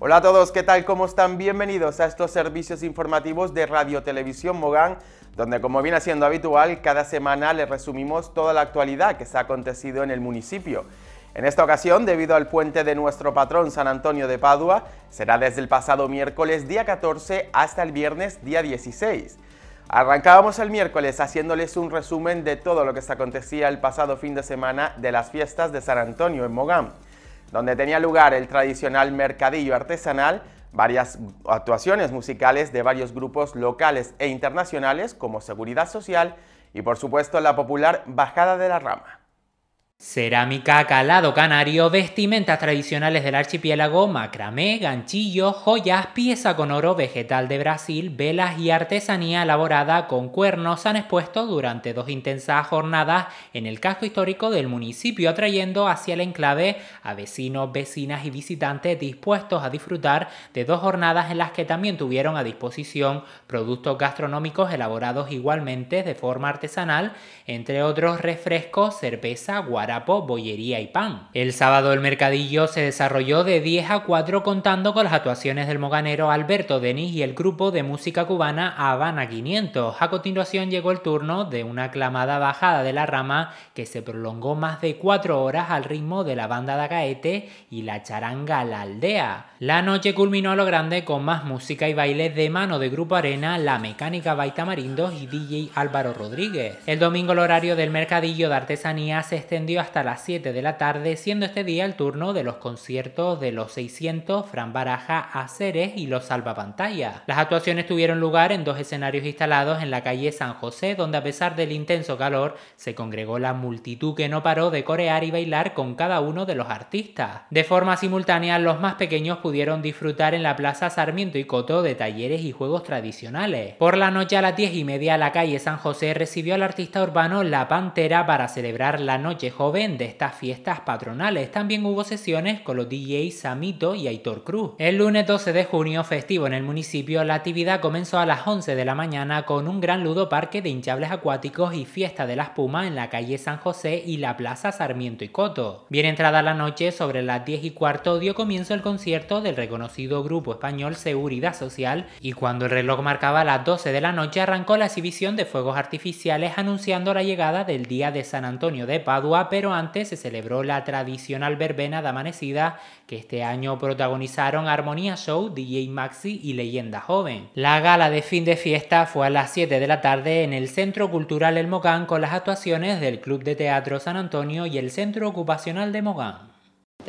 Hola a todos, ¿qué tal? ¿Cómo están? Bienvenidos a estos servicios informativos de Radio Televisión Mogán, donde como viene siendo habitual, cada semana les resumimos toda la actualidad que se ha acontecido en el municipio. En esta ocasión, debido al puente de nuestro patrón San Antonio de Padua, será desde el pasado miércoles día 14 hasta el viernes día 16. Arrancábamos el miércoles haciéndoles un resumen de todo lo que se acontecía el pasado fin de semana de las fiestas de San Antonio en Mogán donde tenía lugar el tradicional mercadillo artesanal, varias actuaciones musicales de varios grupos locales e internacionales como Seguridad Social y por supuesto la popular Bajada de la Rama. Cerámica, calado canario, vestimentas tradicionales del archipiélago, macramé, ganchillo, joyas, pieza con oro vegetal de Brasil, velas y artesanía elaborada con cuernos han expuesto durante dos intensas jornadas en el casco histórico del municipio, atrayendo hacia el enclave a vecinos, vecinas y visitantes dispuestos a disfrutar de dos jornadas en las que también tuvieron a disposición productos gastronómicos elaborados igualmente de forma artesanal, entre otros refrescos, cerveza, guaraná, bollería y pan. El sábado el mercadillo se desarrolló de 10 a 4 contando con las actuaciones del moganero Alberto Denis y el grupo de música cubana Habana 500. A continuación llegó el turno de una aclamada bajada de la rama que se prolongó más de 4 horas al ritmo de la banda de gaete y la charanga La Aldea. La noche culminó a lo grande con más música y baile de mano de Grupo Arena, La Mecánica Baita y DJ Álvaro Rodríguez. El domingo el horario del mercadillo de artesanía se extendió hasta las 7 de la tarde, siendo este día el turno de los conciertos de los 600, Fran Baraja, Aceres y los Salvapantallas. Las actuaciones tuvieron lugar en dos escenarios instalados en la calle San José, donde a pesar del intenso calor se congregó la multitud que no paró de corear y bailar con cada uno de los artistas. De forma simultánea, los más pequeños pudieron disfrutar en la Plaza Sarmiento y Coto de talleres y juegos tradicionales. Por la noche a las 10 y media, la calle San José recibió al artista urbano La Pantera para celebrar la noche ven de estas fiestas patronales. También hubo sesiones con los DJs Samito y Aitor Cruz. El lunes 12 de junio, festivo en el municipio, la actividad comenzó a las 11 de la mañana con un gran parque de hinchables acuáticos y fiesta de la espuma en la calle San José y la plaza Sarmiento y Coto. Bien entrada la noche, sobre las 10 y cuarto dio comienzo el concierto del reconocido grupo español Seguridad Social y cuando el reloj marcaba las 12 de la noche arrancó la exhibición de fuegos artificiales anunciando la llegada del Día de San Antonio de Padua, pero antes se celebró la tradicional verbena de amanecida que este año protagonizaron Armonía Show, DJ Maxi y Leyenda Joven. La gala de fin de fiesta fue a las 7 de la tarde en el Centro Cultural El Mogán con las actuaciones del Club de Teatro San Antonio y el Centro Ocupacional de Mogán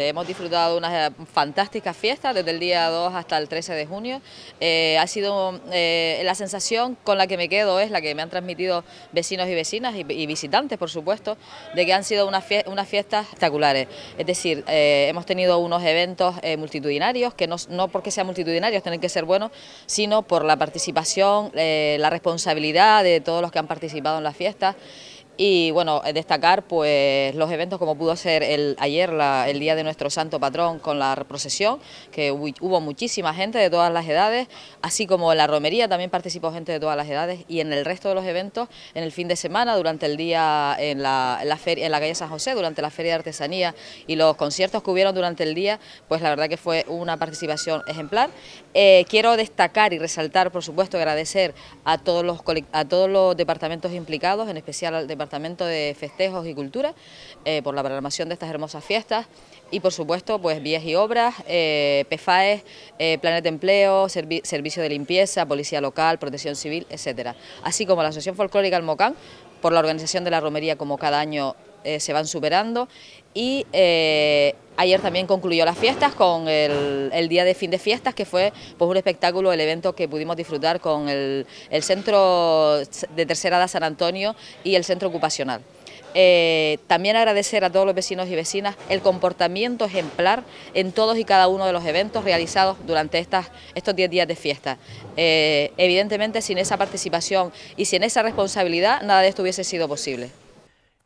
hemos disfrutado unas eh, fantástica fiestas desde el día 2 hasta el 13 de junio. Eh, ha sido eh, la sensación con la que me quedo, es la que me han transmitido vecinos y vecinas y, visitantes, por supuesto, de que han sido unas fiestas, espectaculares. Es decir, hemos tenido unos eventos multitudinarios, que no, no, porque sean multitudinarios tienen que ser buenos, sino por la participación, la responsabilidad de todos los que han participado en las fiestas. Y bueno, eh, destacar pues los eventos como pudo ser el, ayer el día de nuestro santo patrón con la procesión, que hubo muchísima gente de todas las edades, así como en la romería también participó gente de todas las edades y en el resto de los eventos, en el fin de semana, durante el día en la, feria, en la calle San José, durante la feria de artesanía y los conciertos que hubieron durante el día, pues la verdad que fue una participación ejemplar. Eh, quiero destacar y resaltar, por supuesto, agradecer a todos los, a todos los departamentos implicados, en especial al departamento de Festejos y Cultura eh, por la programación de estas hermosas fiestas y por supuesto pues vías y obras, eh, PFAES, eh, Planeta Empleo, Servicio de Limpieza, Policía Local, Protección Civil, etcétera. Así como la Asociación Folclórica Almocán por la organización de la romería como cada año eh, se van superando y eh, ayer también concluyó las fiestas con el, día de fin de fiestas que fue pues, un espectáculo, el evento que pudimos disfrutar con el, Centro de Tercera Edad San Antonio y el Centro Ocupacional. Eh, también agradecer a todos los vecinos y vecinas el comportamiento ejemplar en todos y cada uno de los eventos realizados durante estas, estos 10 días de fiesta. evidentemente sin esa participación y sin esa responsabilidad nada de esto hubiese sido posible.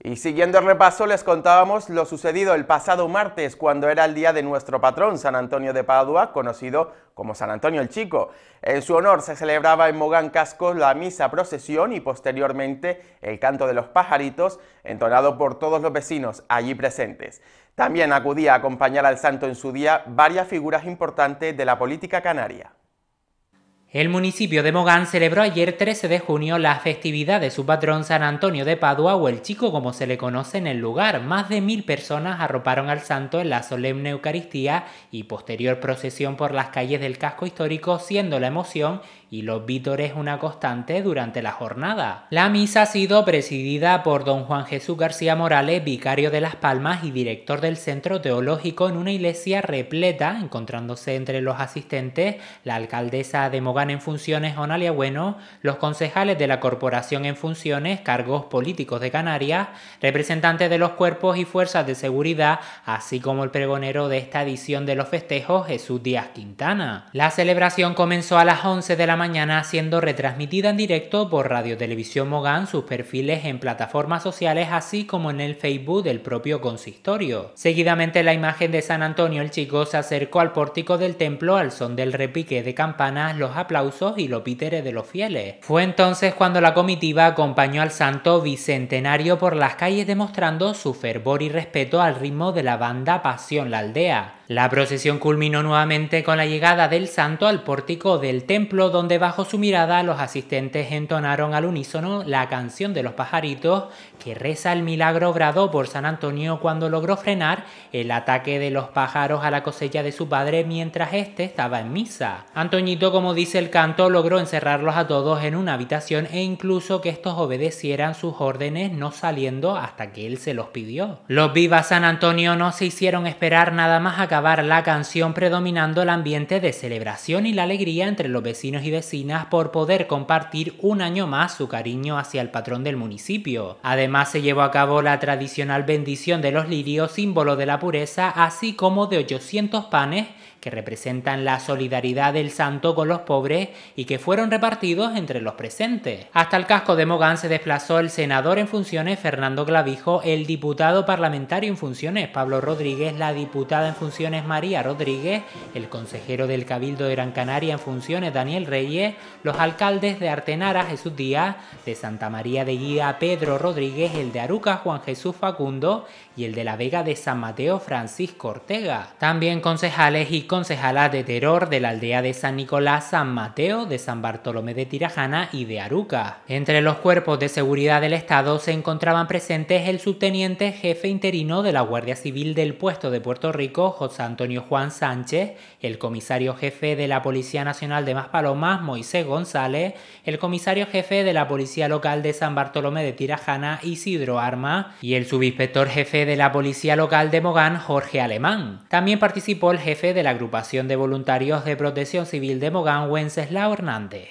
Y siguiendo el repaso, les contábamos lo sucedido el pasado martes, cuando era el día de nuestro patrón, San Antonio de Padua, conocido como San Antonio el Chico. En su honor se celebraba en Mogán casco la misa procesión y posteriormente el canto de los pajaritos, entonado por todos los vecinos allí presentes. También acudía a acompañar al santo en su día varias figuras importantes de la política canaria. El municipio de Mogán celebró ayer 13 de junio la festividad de su patrón San Antonio de Padua o el Chico como se le conoce en el lugar. Más de mil personas arroparon al santo en la solemne Eucaristía y posterior procesión por las calles del casco histórico siendo la emoción y los vítores una constante durante la jornada. La misa ha sido presidida por don Juan Jesús García Morales, vicario de Las Palmas y director del centro teológico en una iglesia repleta, encontrándose entre los asistentes la alcaldesa de Mogán en funciones, Onalia Bueno, los concejales de la corporación en funciones, cargos políticos de Canarias, representantes de los cuerpos y fuerzas de seguridad, así como el pregonero de esta edición de los festejos, Jesús Díaz Quintana. La celebración comenzó a las 11 de la mañana mañana siendo retransmitida en directo por Radio Televisión Mogán, sus perfiles en plataformas sociales, así como en el Facebook del propio consistorio. Seguidamente la imagen de San Antonio el Chico se acercó al pórtico del templo al son del repique de campanas, los aplausos y los píteres de los fieles. Fue entonces cuando la comitiva acompañó al santo bicentenario por las calles demostrando su fervor y respeto al ritmo de la banda Pasión la Aldea. La procesión culminó nuevamente con la llegada del santo al pórtico del templo donde bajo su mirada los asistentes entonaron al unísono la canción de los pajaritos que reza el milagro obrado por San Antonio cuando logró frenar el ataque de los pájaros a la cosecha de su padre mientras éste estaba en misa. Antoñito, como dice el canto, logró encerrarlos a todos en una habitación e incluso que estos obedecieran sus órdenes no saliendo hasta que él se los pidió. Los vivas San Antonio no se hicieron esperar nada más a acabar la canción predominando el ambiente de celebración y la alegría entre los vecinos y vecinas por poder compartir un año más su cariño hacia el patrón del municipio. Además se llevó a cabo la tradicional bendición de los lirios, símbolo de la pureza, así como de 800 panes que representan la solidaridad del santo con los pobres y que fueron repartidos entre los presentes. Hasta el casco de Mogán se desplazó el senador en funciones Fernando Clavijo, el diputado parlamentario en funciones Pablo Rodríguez, la diputada en funciones María Rodríguez, el consejero del Cabildo de Gran Canaria en funciones Daniel Reyes, los alcaldes de Artenara Jesús Díaz, de Santa María de Guía Pedro Rodríguez, el de Aruca Juan Jesús Facundo y el de La Vega de San Mateo Francisco Ortega. También concejales y concejala de terror de la aldea de San Nicolás, San Mateo, de San Bartolomé de Tirajana y de Aruca. Entre los cuerpos de seguridad del Estado se encontraban presentes el subteniente jefe interino de la Guardia Civil del puesto de Puerto Rico, José Antonio Juan Sánchez, el comisario jefe de la Policía Nacional de Maspalomas, Moisés González, el comisario jefe de la Policía Local de San Bartolomé de Tirajana, Isidro Arma, y el subinspector jefe de la Policía Local de Mogán, Jorge Alemán. También participó el jefe de la agrupación de voluntarios de protección civil de Mogán, Wenceslao Hernández.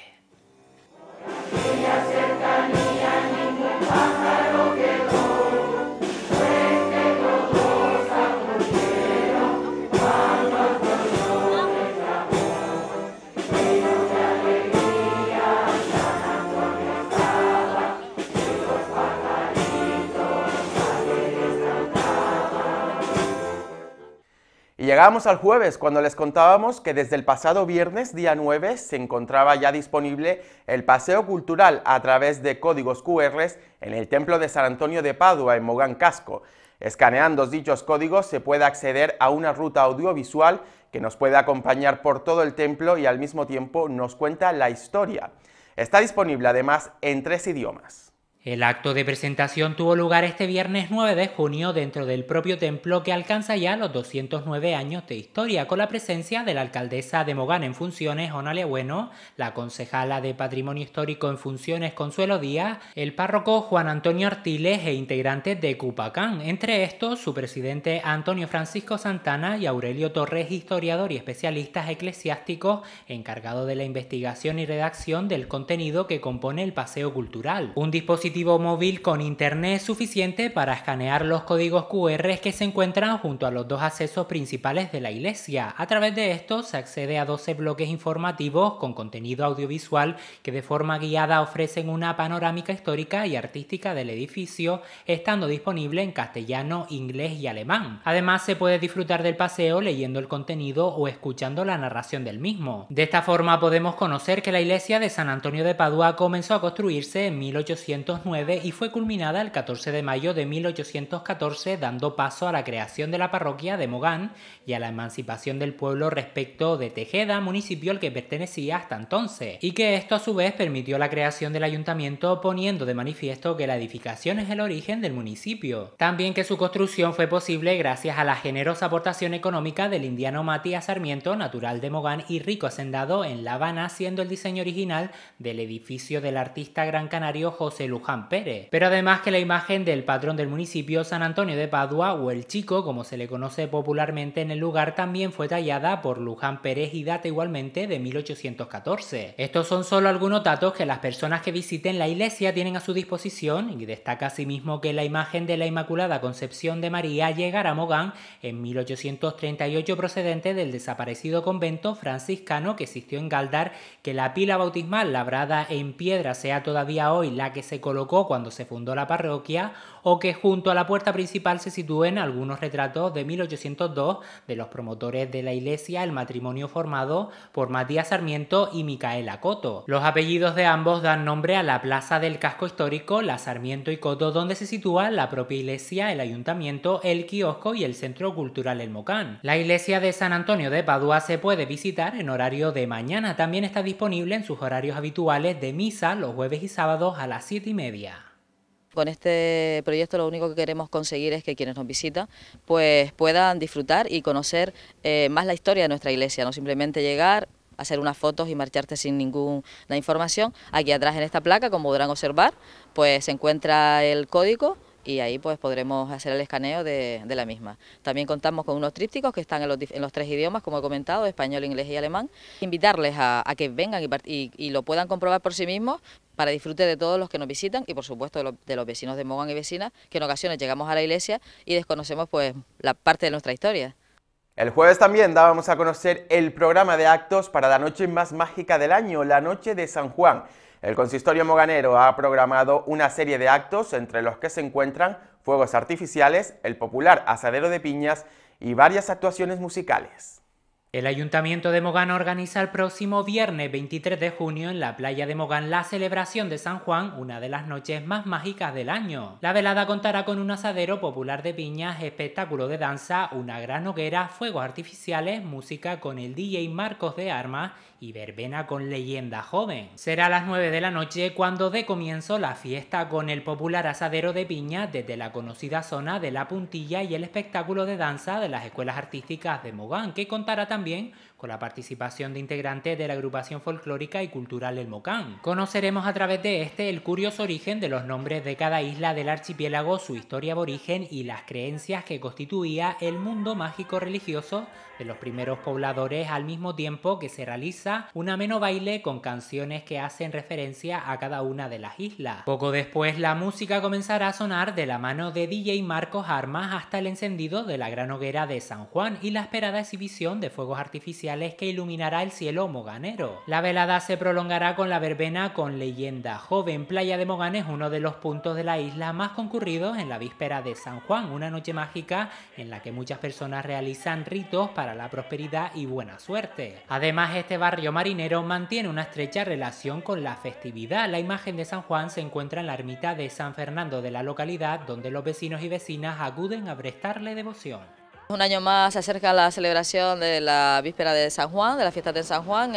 Llegamos al jueves, cuando les contábamos que desde el pasado viernes, día 9, se encontraba ya disponible el paseo cultural a través de códigos QR en el Templo de San Antonio de Padua, en Mogán Casco. Escaneando dichos códigos se puede acceder a una ruta audiovisual que nos puede acompañar por todo el templo y al mismo tiempo nos cuenta la historia. Está disponible además en tres idiomas. El acto de presentación tuvo lugar este viernes 9 de junio dentro del propio templo que alcanza ya los 209 años de historia con la presencia de la alcaldesa de Mogán en funciones, Onalia Bueno, la concejala de Patrimonio Histórico en funciones, Consuelo Díaz, el párroco Juan Antonio Artiles e integrantes de Cupacán, entre estos su presidente Antonio Francisco Santana y Aurelio Torres, historiador y especialistas eclesiásticos encargado de la investigación y redacción del contenido que compone el paseo cultural. Un dispositivo móvil con internet suficiente para escanear los códigos QR que se encuentran junto a los dos accesos principales de la iglesia. A través de esto se accede a 12 bloques informativos con contenido audiovisual que de forma guiada ofrecen una panorámica histórica y artística del edificio, estando disponible en castellano, inglés y alemán. Además se puede disfrutar del paseo leyendo el contenido o escuchando la narración del mismo. De esta forma podemos conocer que la iglesia de San Antonio de Padua comenzó a construirse en 1800 y fue culminada el 14 de mayo de 1814 dando paso a la creación de la parroquia de Mogán y a la emancipación del pueblo respecto de Tejeda, municipio al que pertenecía hasta entonces, y que esto a su vez permitió la creación del ayuntamiento poniendo de manifiesto que la edificación es el origen del municipio. También que su construcción fue posible gracias a la generosa aportación económica del indiano Matías Sarmiento, natural de Mogán y rico hacendado en La Habana, siendo el diseño original del edificio del artista gran canario José Luján Pérez, pero además que la imagen del patrón del municipio San Antonio de Padua o el Chico, como se le conoce popularmente en el lugar, también fue tallada por Luján Pérez y data igualmente de 1814. Estos son solo algunos datos que las personas que visiten la iglesia tienen a su disposición y destaca asimismo que la imagen de la Inmaculada Concepción de María llegará a Mogán en 1838 procedente del desaparecido convento franciscano que existió en Galdar, que la pila bautismal labrada en piedra sea todavía hoy la que se colocó cuando se fundó la parroquia o que junto a la puerta principal se sitúen algunos retratos de 1802 de los promotores de la iglesia, el matrimonio formado por Matías Sarmiento y Micaela Coto. Los apellidos de ambos dan nombre a la plaza del casco histórico, la Sarmiento y Coto, donde se sitúa la propia iglesia, el ayuntamiento, el kiosco y el centro cultural El Mocán. La iglesia de San Antonio de Padua se puede visitar en horario de mañana. También está disponible en sus horarios habituales de misa los jueves y sábados a las 7 y media. Con este proyecto lo único que queremos conseguir es que quienes nos visitan pues puedan disfrutar y conocer eh, más la historia de nuestra iglesia, no simplemente llegar, hacer unas fotos y marcharte sin ninguna información. Aquí atrás en esta placa, como podrán observar, pues se encuentra el código y ahí pues podremos hacer el escaneo de, la misma. También contamos con unos trípticos que están en los, tres idiomas, como he comentado, español, inglés y alemán. Invitarles a, que vengan y, lo puedan comprobar por sí mismos, para disfrute de todos los que nos visitan y por supuesto de los, vecinos de Mogán y vecinas, que en ocasiones llegamos a la iglesia y desconocemos pues la parte de nuestra historia. El jueves también dábamos a conocer el programa de actos para la noche más mágica del año, la noche de San Juan. El consistorio moganero ha programado una serie de actos entre los que se encuentran fuegos artificiales, el popular asadero de piñas y varias actuaciones musicales. El Ayuntamiento de Mogán organiza el próximo viernes 23 de junio en la playa de Mogán la celebración de San Juan, una de las noches más mágicas del año. La velada contará con un asadero popular de piñas, espectáculo de danza, una gran hoguera, fuegos artificiales, música con el DJ Marcos de Armas y verbena con leyenda joven. Será a las 9 de la noche cuando dé comienzo la fiesta con el popular asadero de piñas desde la conocida zona de La Puntilla y el espectáculo de danza de las escuelas artísticas de Mogán, que contará también bien con la participación de integrantes de la agrupación folclórica y cultural El Mocán. Conoceremos a través de este el curioso origen de los nombres de cada isla del archipiélago, su historia aborigen y las creencias que constituía el mundo mágico religioso de los primeros pobladores al mismo tiempo que se realiza un ameno baile con canciones que hacen referencia a cada una de las islas. Poco después la música comenzará a sonar de la mano de DJ Marcos Armas hasta el encendido de la gran hoguera de San Juan y la esperada exhibición de fuegos artificiales que iluminará el cielo moganero. La velada se prolongará con la verbena con leyenda joven. Playa de Mogán es uno de los puntos de la isla más concurridos en la víspera de San Juan, una noche mágica en la que muchas personas realizan ritos para la prosperidad y buena suerte. Además, este barrio marinero mantiene una estrecha relación con la festividad. La imagen de San Juan se encuentra en la ermita de San Fernando de la localidad, donde los vecinos y vecinas acuden a prestarle devoción. Un año más se acerca la celebración de la víspera de San Juan, de la fiesta de San Juan,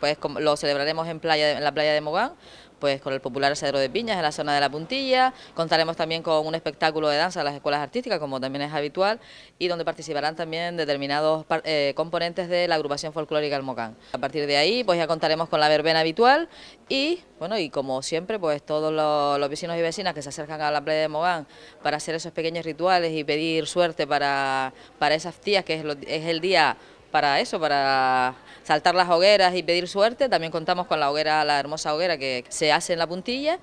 pues lo celebraremos en, playa, en la playa de Mogán pues con el popular Cedro de Piñas en la zona de La Puntilla, contaremos también con un espectáculo de danza de las escuelas artísticas, como también es habitual, y donde participarán también determinados eh, componentes de la agrupación folclórica El Mocán. A partir de ahí, pues ya contaremos con la verbena habitual y, bueno, y como siempre, pues todos los, vecinos y vecinas que se acercan a la playa de Mogán para hacer esos pequeños rituales y pedir suerte para, para esas tías, que es el día para eso, para saltar las hogueras y pedir suerte. También contamos con la hoguera, la hermosa hoguera que se hace en la puntilla.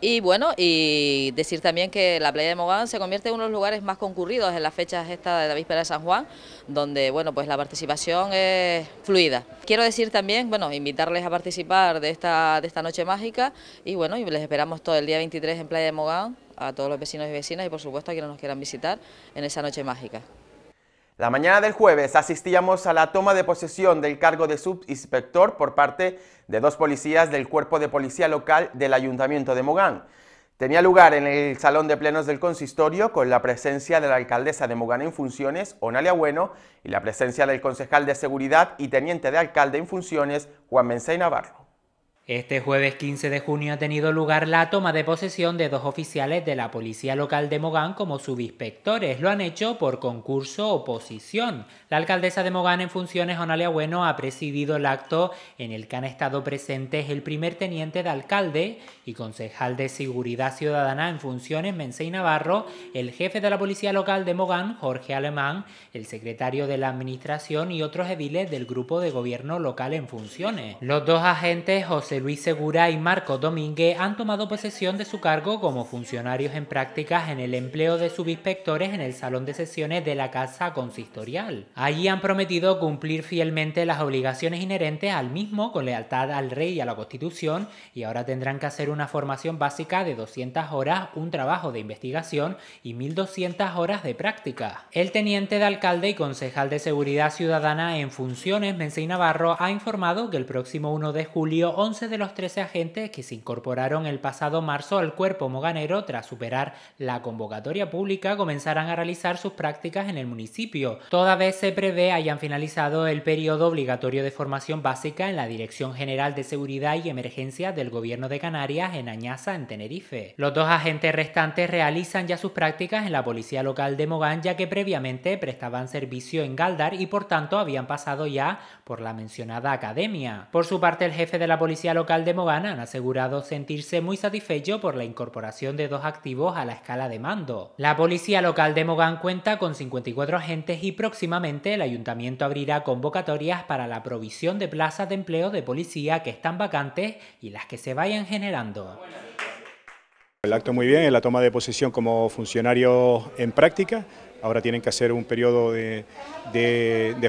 Y bueno, y decir también que la playa de Mogán se convierte en uno de los lugares más concurridos en las fechas esta de la víspera de San Juan, donde bueno, pues la participación es fluida. Quiero decir también, bueno, invitarles a participar de esta, de esta noche mágica y bueno, y les esperamos todo el día 23 en Playa de Mogán a todos los vecinos y vecinas y por supuesto a quienes nos quieran visitar en esa noche mágica. La mañana del jueves asistíamos a la toma de posesión del cargo de subinspector por parte de dos policías del cuerpo de policía local del Ayuntamiento de Mogán. Tenía lugar en el Salón de Plenos del Consistorio con la presencia de la alcaldesa de Mogán en funciones, Onalia Bueno, y la presencia del concejal de Seguridad y teniente de alcalde en funciones, Juan Mencé Navarro. Este jueves 15 de junio ha tenido lugar la toma de posesión de dos oficiales de la Policía Local de Mogán como subinspectores. Lo han hecho por concurso oposición. La alcaldesa de Mogán en funciones, Onalia Bueno, ha presidido el acto en el que han estado presentes el primer teniente de alcalde y concejal de Seguridad Ciudadana en funciones, Mencey Navarro, el jefe de la Policía Local de Mogán, Jorge Alemán, el secretario de la Administración y otros ediles del Grupo de Gobierno Local en funciones. Los dos agentes, José Luis Segura y Marco Domínguez han tomado posesión de su cargo como funcionarios en prácticas en el empleo de subinspectores en el Salón de Sesiones de la Casa Consistorial. Allí han prometido cumplir fielmente las obligaciones inherentes al mismo con lealtad al rey y a la Constitución y ahora tendrán que hacer una formación básica de 200 horas, un trabajo de investigación y 1.200 horas de práctica. El teniente de alcalde y concejal de Seguridad Ciudadana en funciones, Mencey Navarro, ha informado que el próximo 1 de julio 11 de los 13 agentes que se incorporaron el pasado marzo al cuerpo moganero tras superar la convocatoria pública comenzarán a realizar sus prácticas en el municipio, toda vez se prevé hayan finalizado el periodo obligatorio de formación básica en la Dirección General de Seguridad y Emergencia del Gobierno de Canarias en Añaza, en Tenerife. Los dos agentes restantes realizan ya sus prácticas en la Policía Local de Mogán, ya que previamente prestaban servicio en Galdar y por tanto habían pasado ya por la mencionada academia. Por su parte, el jefe de la Policía local de Mogán han asegurado sentirse muy satisfecho por la incorporación de dos activos a la escala de mando. La policía local de Mogán cuenta con 54 agentes y próximamente el ayuntamiento abrirá convocatorias para la provisión de plazas de empleo de policía que están vacantes y las que se vayan generando. El acto muy bien, en la toma de posesión como funcionario en práctica, ahora tienen que hacer un periodo de,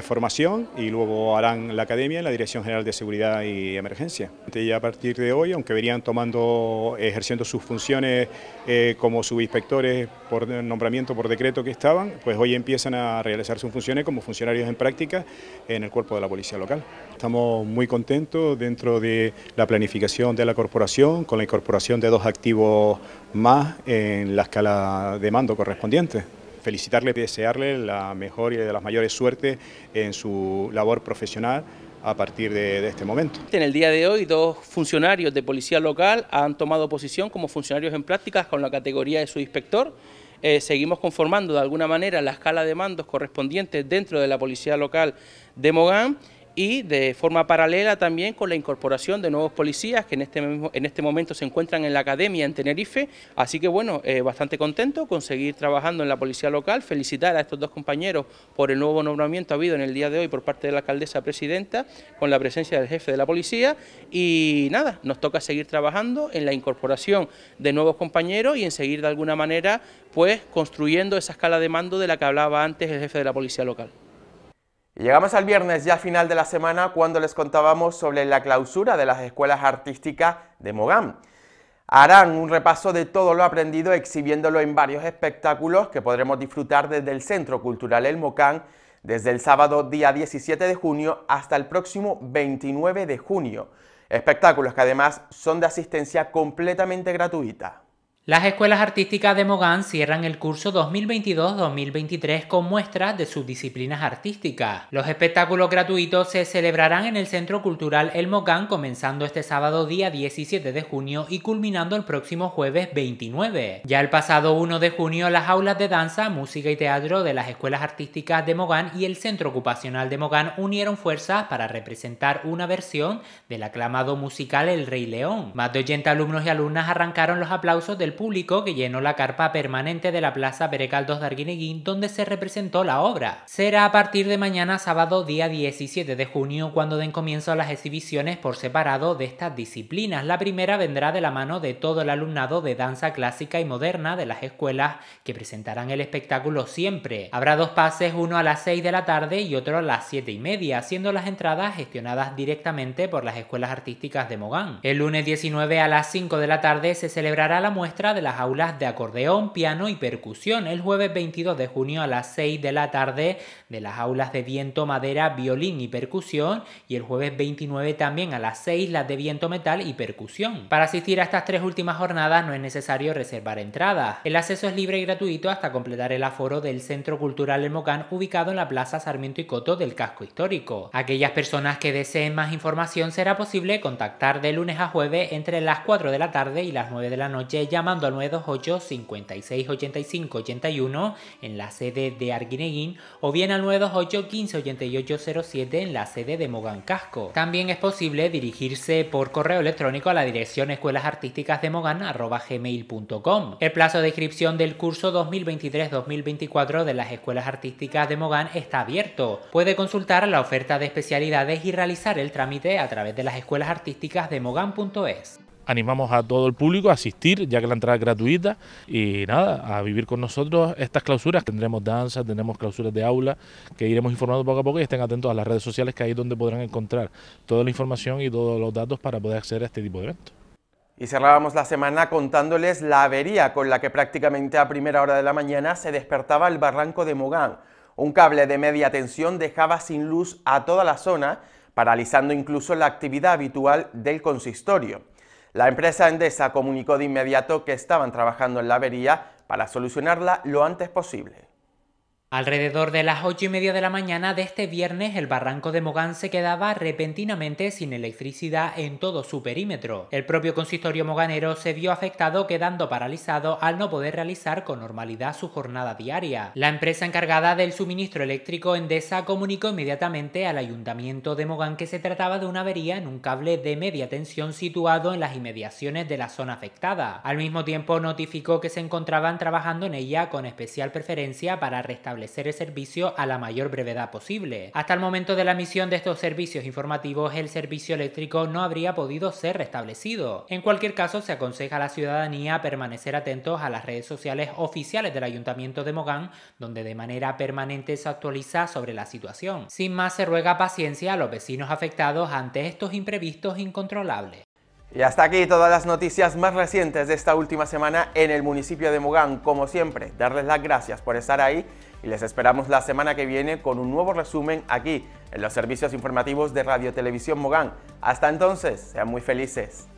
formación y luego harán la academia en la Dirección General de Seguridad y Emergencia. Y a partir de hoy, aunque venían tomando, ejerciendo sus funciones eh, como subinspectores por nombramiento, por decreto que estaban, pues hoy empiezan a realizar sus funciones como funcionarios en práctica en el cuerpo de la policía local. Estamos muy contentos dentro de la planificación de la corporación, con la incorporación de dos activos más en la escala de mando correspondiente felicitarle y desearle la mejor y de las mayores suertes en su labor profesional a partir de, este momento. En el día de hoy, dos funcionarios de policía local han tomado posición como funcionarios en prácticas con la categoría de subinspector. inspector... Eh, seguimos conformando de alguna manera la escala de mandos correspondientes dentro de la policía local de Mogán y de forma paralela también con la incorporación de nuevos policías que en este, en este momento se encuentran en la academia en Tenerife. Así que bueno, eh, bastante contento con seguir trabajando en la policía local, felicitar a estos dos compañeros por el nuevo nombramiento habido en el día de hoy por parte de la alcaldesa presidenta, con la presencia del jefe de la policía y nada, nos toca seguir trabajando en la incorporación de nuevos compañeros y en seguir de alguna manera pues construyendo esa escala de mando de la que hablaba antes el jefe de la policía local llegamos al viernes, ya final de la semana, cuando les contábamos sobre la clausura de las escuelas artísticas de Mogán. Harán un repaso de todo lo aprendido exhibiéndolo en varios espectáculos que podremos disfrutar desde el Centro Cultural El Mocán desde el sábado día 17 de junio hasta el próximo 29 de junio. Espectáculos que además son de asistencia completamente gratuita. Las escuelas artísticas de Mogán cierran el curso 2022-2023 con muestras de sus disciplinas artísticas. Los espectáculos gratuitos se celebrarán en el Centro Cultural El Mogán comenzando este sábado día 17 de junio y culminando el próximo jueves 29. Ya el pasado 1 de junio las aulas de danza, música y teatro de las escuelas artísticas de Mogán y el Centro Ocupacional de Mogán unieron fuerzas para representar una versión del aclamado musical El Rey León. Más de 80 alumnos y alumnas arrancaron los aplausos del público que llenó la carpa permanente de la Plaza Perecaldos de Arguineguín donde se representó la obra. Será a partir de mañana sábado día 17 de junio cuando den comienzo a las exhibiciones por separado de estas disciplinas. La primera vendrá de la mano de todo el alumnado de danza clásica y moderna de las escuelas que presentarán el espectáculo siempre. Habrá dos pases, uno a las 6 de la tarde y otro a las 7 y media, siendo las entradas gestionadas directamente por las escuelas artísticas de Mogán. El lunes 19 a las 5 de la tarde se celebrará la muestra de las aulas de acordeón, piano y percusión el jueves 22 de junio a las 6 de la tarde de las aulas de viento, madera, violín y percusión y el jueves 29 también a las 6 las de viento, metal y percusión. Para asistir a estas tres últimas jornadas no es necesario reservar entradas. El acceso es libre y gratuito hasta completar el aforo del Centro Cultural El Mocán ubicado en la Plaza Sarmiento y Coto del Casco Histórico. Aquellas personas que deseen más información será posible contactar de lunes a jueves entre las 4 de la tarde y las 9 de la noche llamando al 928 56 85 81 en la sede de Arguineguín o bien al 928 15 88 07 en la sede de Mogán Casco. También es posible dirigirse por correo electrónico a la dirección gmail.com El plazo de inscripción del curso 2023-2024 de las Escuelas Artísticas de Mogán está abierto. Puede consultar la oferta de especialidades y realizar el trámite a través de las escuelas artísticas de mogán.es animamos a todo el público a asistir, ya que la entrada es gratuita, y nada, a vivir con nosotros estas clausuras. Tendremos danzas, tendremos clausuras de aula, que iremos informando poco a poco y estén atentos a las redes sociales, que ahí es donde podrán encontrar toda la información y todos los datos para poder acceder a este tipo de eventos. Y cerrábamos la semana contándoles la avería con la que prácticamente a primera hora de la mañana se despertaba el barranco de Mogán. Un cable de media tensión dejaba sin luz a toda la zona, paralizando incluso la actividad habitual del consistorio. La empresa Endesa comunicó de inmediato que estaban trabajando en la avería para solucionarla lo antes posible. Alrededor de las ocho y media de la mañana de este viernes, el barranco de Mogán se quedaba repentinamente sin electricidad en todo su perímetro. El propio consistorio moganero se vio afectado quedando paralizado al no poder realizar con normalidad su jornada diaria. La empresa encargada del suministro eléctrico Endesa comunicó inmediatamente al ayuntamiento de Mogán que se trataba de una avería en un cable de media tensión situado en las inmediaciones de la zona afectada. Al mismo tiempo notificó que se encontraban trabajando en ella con especial preferencia para restablecer el servicio a la mayor brevedad posible. Hasta el momento de la emisión de estos servicios informativos, el servicio eléctrico no habría podido ser restablecido. En cualquier caso, se aconseja a la ciudadanía permanecer atentos a las redes sociales oficiales del Ayuntamiento de Mogán, donde de manera permanente se actualiza sobre la situación. Sin más, se ruega paciencia a los vecinos afectados ante estos imprevistos incontrolables. Y hasta aquí todas las noticias más recientes de esta última semana en el municipio de Mogán. Como siempre, darles las gracias por estar ahí y les esperamos la semana que viene con un nuevo resumen aquí en los servicios informativos de Radio Televisión Mogán. Hasta entonces, sean muy felices.